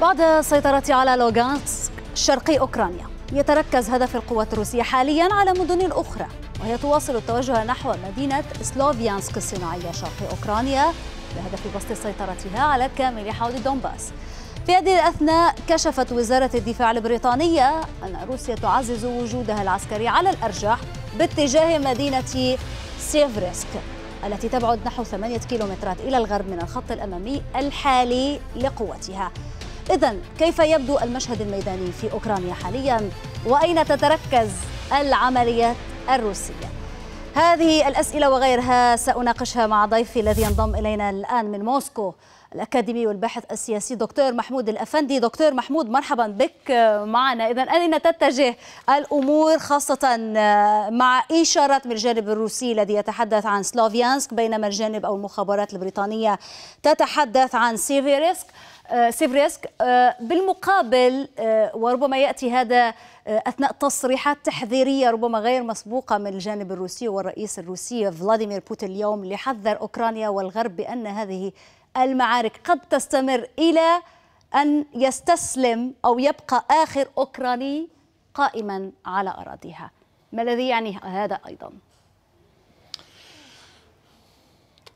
بعد سيطرة على لوغانسك شرقي أوكرانيا يتركز هدف القوات الروسية حاليا على مدن أخرى وهي تواصل التوجه نحو مدينة سلوفيانسك الصناعية شرق أوكرانيا بهدف بسط سيطرتها على كامل حوض دونباس في هذه الأثناء كشفت وزارة الدفاع البريطانية أن روسيا تعزز وجودها العسكري على الأرجح باتجاه مدينة سيفرسك التي تبعد نحو 8 كيلومترات إلى الغرب من الخط الأمامي الحالي لقوتها إذا كيف يبدو المشهد الميداني في أوكرانيا حاليا وأين تتركز العمليات الروسية هذه الأسئلة وغيرها سأناقشها مع ضيفي الذي ينضم إلينا الآن من موسكو الأكاديمي والباحث السياسي دكتور محمود الأفندي دكتور محمود مرحبا بك آه، معنا إذا أين تتجه الأمور خاصة آه، مع إشارة من الجانب الروسي الذي يتحدث عن سلوفيانسك بينما الجانب أو المخابرات البريطانية تتحدث عن سيفيريسك سيفريسك آه، بالمقابل وربما ياتي هذا اثناء تصريحات تحذيريه ربما غير مسبوقه من الجانب الروسي والرئيس الروسي فلاديمير بوتين اليوم لحذر اوكرانيا والغرب بان هذه المعارك قد تستمر إلى أن يستسلم أو يبقى آخر أوكراني قائما على أراضيها ما الذي يعني هذا أيضا؟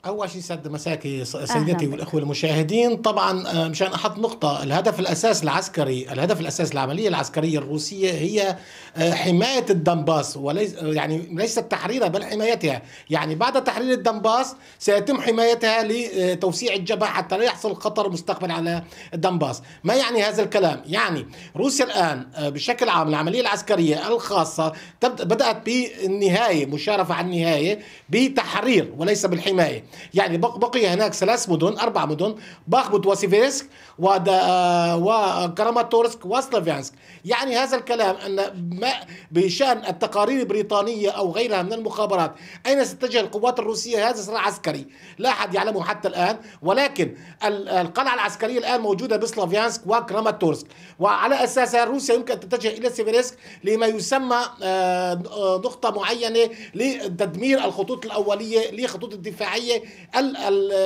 أول شيء سد مساكي سيدتي والأخوة المشاهدين طبعا آه، مشان أحط نقطة الهدف الأساس العسكري الهدف الأساس العملية العسكرية الروسية هي آه، حماية الدنباس وليس آه، يعني ليس تحريرها بل حمايتها يعني بعد تحرير الدنباس سيتم حمايتها لتوسيع الجبهة حتى لا يحصل خطر مستقبل على الدنباس ما يعني هذا الكلام يعني روسيا الآن بشكل عام العملية العسكرية الخاصة بدأت بالنهاية مشارفة عن النهاية بتحرير وليس بالحماية يعني بقي هناك ثلاث مدن اربع مدن باخمود وسيفيسك وكراماتورسك آه، وسلافيانسك يعني هذا الكلام ان ما بشان التقارير البريطانيه او غيرها من المخابرات اين ستتجه القوات الروسيه هذا صراع عسكري لا احد يعلمه حتى الان ولكن القلعه العسكريه الان موجوده بسلافيانسك وكراماتورسك وعلى اساسها روسيا يمكن ان تتجه الى سيفيرسك لما يسمى آه، نقطه معينه لتدمير الخطوط الاوليه لخطوط الدفاعيه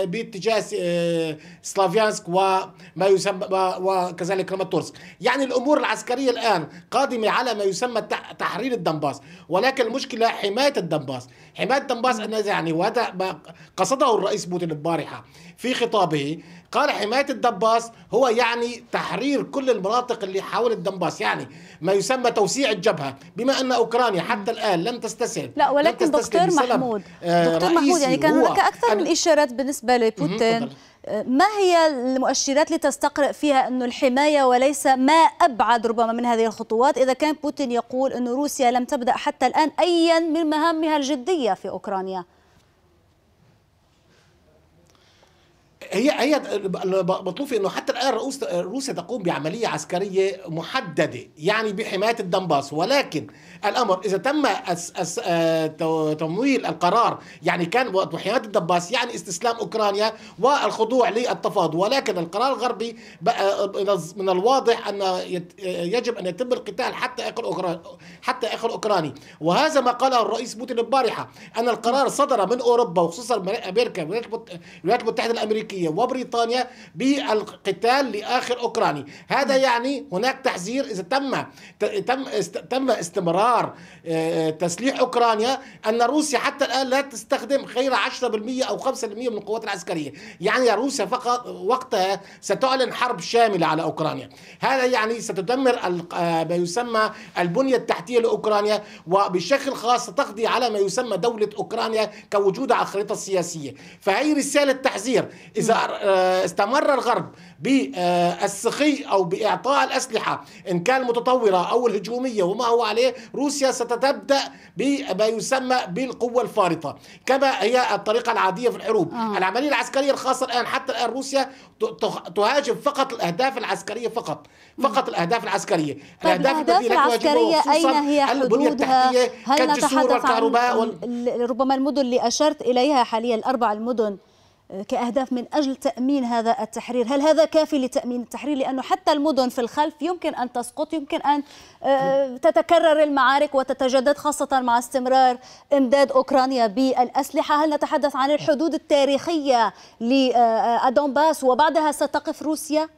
باتجاه آه، سلافيانسك وما يسمى وكذلك كراماتورسك يعني الامور العسكريه الان قادمه على ما يسمى تحرير الدنباس ولكن المشكله حمايه الدنباس حمايه الدنباس نعم. يعني وهذا قصده الرئيس بوتين البارحة في خطابه قال حماية الدنباس هو يعني تحرير كل المناطق اللي حول الدنباس يعني ما يسمى توسيع الجبهة بما أن أوكرانيا حتى الآن لم تستسلم لا ولكن آه، دكتور محمود دكتور محمود يعني كان هناك أكثر من إشارات بالنسبة لبوتين آه، ما هي المؤشرات اللي تستقرئ فيها أن الحماية وليس ما أبعد ربما من هذه الخطوات إذا كان بوتين يقول أن روسيا لم تبدأ حتى الآن أيا من مهامها الجدية في أوكرانيا هي هي مطلوب انه حتى الان روسيا تقوم بعمليه عسكريه محدده يعني بحمايه الدنباس ولكن الامر اذا تم أس أس آه، تمويل القرار يعني كان وحمايه الدنباس يعني استسلام اوكرانيا والخضوع للتفاوض ولكن القرار الغربي من الواضح ان يجب ان يتم القتال حتى اخر اوكراني حتى اخر اوكراني وهذا ما قاله الرئيس بوتين البارحه ان القرار صدر من اوروبا وخصوصا امريكا الولايات المتحده الامريكيه السعودية وبريطانيا بالقتال لآخر أوكراني هذا يعني هناك تحذير إذا تم تم تم استمرار آه، تسليح أوكرانيا أن روسيا حتى الآن لا تستخدم غير 10% أو 5% من القوات العسكرية يعني روسيا فقط وقتها ستعلن حرب شاملة على أوكرانيا هذا يعني ستدمر آه، ما يسمى البنية التحتية لأوكرانيا وبشكل خاص ستقضي على ما يسمى دولة أوكرانيا كوجودها على الخريطة السياسية فهي رسالة تحذير إذا آه، استمر الغرب بالسخي أو بإعطاء الأسلحة إن كان متطوره أو الهجومية وما هو عليه روسيا ستتبدأ بما يسمى بالقوة الفارطة كما هي الطريقة العادية في الحروب آه. العملية العسكرية الخاصة الآن حتى الآن روسيا تهاجم فقط الأهداف العسكرية فقط آه. فقط الأهداف العسكرية طيب، الأهداف, الأهداف العسكرية أين هي حدودها هل نتحدث عن ربما المدن اللي أشرت إليها حاليا الأربع المدن كأهداف من أجل تأمين هذا التحرير هل هذا كافي لتأمين التحرير لأنه حتى المدن في الخلف يمكن أن تسقط يمكن أن آه، تتكرر المعارك وتتجدد خاصة مع استمرار إمداد أوكرانيا بالأسلحة هل نتحدث عن الحدود التاريخية لدونباس آه، آه، وبعدها ستقف روسيا؟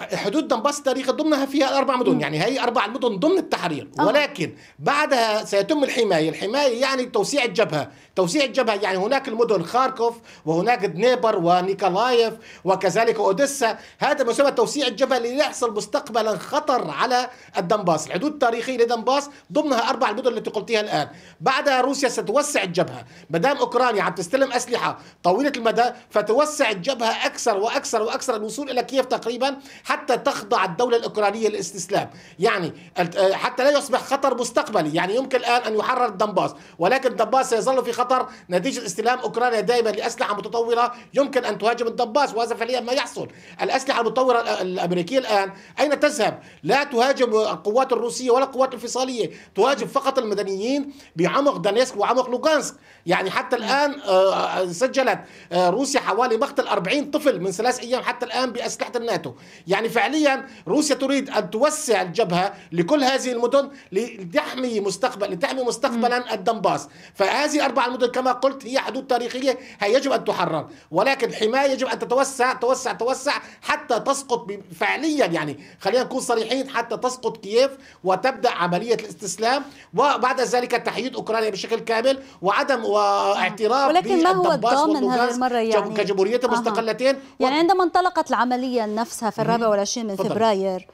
حدود دنباس التاريخ ضمنها فيها اربع مدن يعني هي اربع المدن ضمن التحرير آه. ولكن بعدها سيتم الحمايه الحمايه يعني توسيع الجبهه توسيع الجبهه يعني هناك المدن خاركوف وهناك دنيبر ونيكولايف وكذلك اوديسا هذا ما يسمى توسيع الجبهه ليحصل مستقبلا خطر على الدنباس الحدود التاريخيه لدنباس ضمنها اربع المدن التي قلتيها الان بعدها روسيا ستوسع الجبهه ما دام اوكرانيا عم تستلم اسلحه طويله المدى فتوسع الجبهه اكثر واكثر واكثر الوصول الى كييف تقريبا حتى تخضع الدولة الأوكرانية للاستسلام يعني آه، حتى لا يصبح خطر مستقبلي يعني يمكن الآن أن يحرر الدنباس ولكن الدنباس سيظل في خطر نتيجة استلام أوكرانيا دائما لأسلحة متطورة يمكن أن تهاجم الدنباس وهذا فعليا ما يحصل الأسلحة المتطورة الأمريكية الآن أين تذهب لا تهاجم القوات الروسية ولا القوات الانفصالية تهاجم فقط المدنيين بعمق دانيسك وعمق لوغانسك يعني حتى الآن آه، آه، سجلت روسيا حوالي مقتل 40 طفل من ثلاث أيام حتى الآن بأسلحة الناتو يعني يعني فعليا روسيا تريد أن توسع الجبهة لكل هذه المدن لتحمي مستقبل لتحمي مستقبلا الدنباس فهذه أربع المدن كما قلت هي حدود تاريخية هي يجب أن تحرر ولكن حماية يجب أن تتوسع توسع توسع حتى تسقط فعليا يعني خلينا نكون صريحين حتى تسقط كييف وتبدأ عملية الاستسلام وبعد ذلك تحييد أوكرانيا بشكل كامل وعدم واعتراف ولكن ما هو الضامن هذه المرة يعني كجمهوريتين مستقلتين يعني عندما انطلقت العملية نفسها في الرابع 27 من فضل. فبراير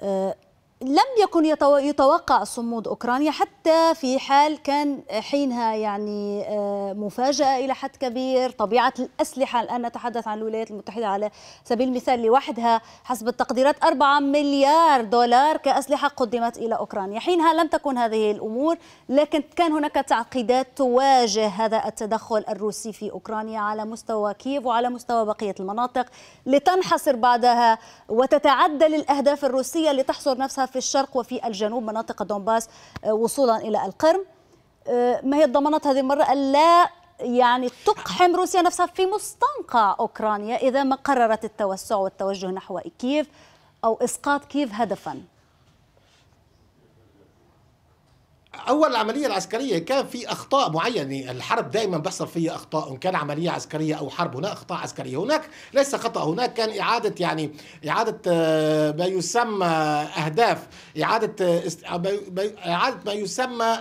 آه، لم يكن يتوقع صمود اوكرانيا حتى في حال كان حينها يعني آه، مفاجاه الى حد كبير، طبيعه الاسلحه الان نتحدث عن الولايات المتحده على سبيل المثال لوحدها حسب التقديرات 4 مليار دولار كاسلحه قدمت الى اوكرانيا، حينها لم تكن هذه الامور، لكن كان هناك تعقيدات تواجه هذا التدخل الروسي في اوكرانيا على مستوى كييف وعلى مستوى بقيه المناطق لتنحصر بعدها وتتعدل الاهداف الروسيه لتحصر نفسها في الشرق وفي الجنوب مناطق دونباس آه، وصولا إلى القرم آه، ما هي الضمانات هذه المرة ألا يعني تقحم روسيا نفسها في مستنقع أوكرانيا إذا ما قررت التوسع والتوجه نحو كييف أو إسقاط كييف هدفاً اول العمليه العسكريه كان في اخطاء معينه الحرب دائما بيحصل فيها اخطاء ان كان عمليه عسكريه او حرب هناك اخطاء عسكريه هناك ليس خطا هناك كان اعاده يعني اعاده آه، ما يسمى اهداف اعاده آه، اعاده ما يسمى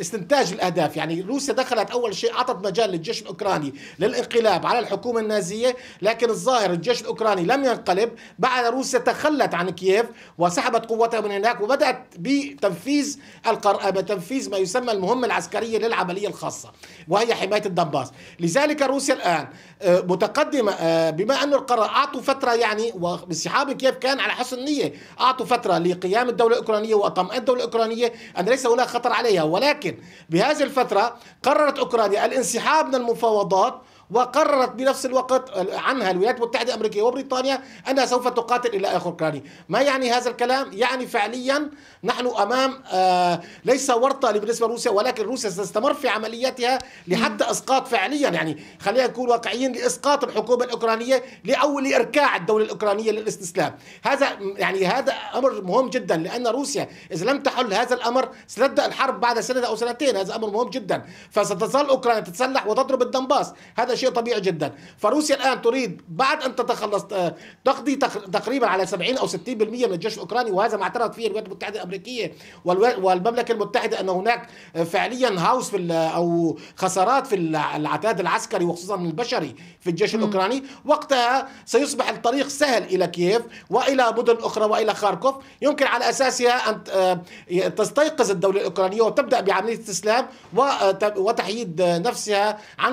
استنتاج الاهداف يعني روسيا دخلت اول شيء اعطت مجال للجيش الاوكراني للانقلاب على الحكومه النازيه لكن الظاهر الجيش الاوكراني لم ينقلب بعد روسيا تخلت عن كييف وسحبت قوتها من هناك وبدات بتنفيذ قر... بتنفيذ ما يسمى المهمة العسكرية للعملية الخاصة وهي حماية الدنباس لذلك روسيا الآن آه، متقدمة آه، بما أن القرار أعطوا فترة يعني واصحاب كيف كان على حسن نية أعطوا فترة لقيام الدولة الأوكرانية وأطمئن الدولة الأوكرانية أن ليس هناك خطر عليها ولكن بهذه الفترة قررت أوكرانيا الانسحاب من المفاوضات وقررت بنفس الوقت عنها الولايات المتحدة الأمريكية وبريطانيا أنها سوف تقاتل إلى آخر كراني ما يعني هذا الكلام؟ يعني فعليا نحن أمام آه، ليس ورطة بالنسبة لروسيا ولكن روسيا ستستمر في عملياتها لحتى إسقاط فعليا يعني خلينا نكون واقعيين لإسقاط الحكومة الأوكرانية لأول لإركاع الدولة الأوكرانية للاستسلام هذا يعني هذا أمر مهم جدا لأن روسيا إذا لم تحل هذا الأمر ستبدأ الحرب بعد سنة أو سنتين هذا أمر مهم جدا فستظل أوكرانيا تتسلح وتضرب الدنباس هذا شيء طبيعي جدا فروسيا الآن تريد بعد أن تتخلص آه، تقضي تقريبا على 70 أو 60% من الجيش الأوكراني وهذا ما اعترض فيه الولايات المتحدة الأمريكية والمملكة المتحدة أن هناك فعليا هاوس في أو خسارات في العتاد العسكري وخصوصا البشري في الجيش م. الأوكراني وقتها سيصبح الطريق سهل إلى كييف وإلى مدن أخرى وإلى خاركوف يمكن على أساسها أن آه، تستيقظ الدولة الأوكرانية وتبدأ بعملية استسلام آه، وتحييد نفسها عن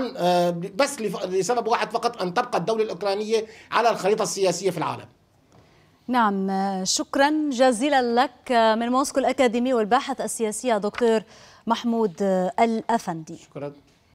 بس لسبب واحد فقط أن تبقى الدولة الأوكرانية على الخريطة السياسية في العالم نعم شكرا جزيلا لك من موسكو الأكاديمي والباحث السياسي دكتور محمود الأفندي شكرا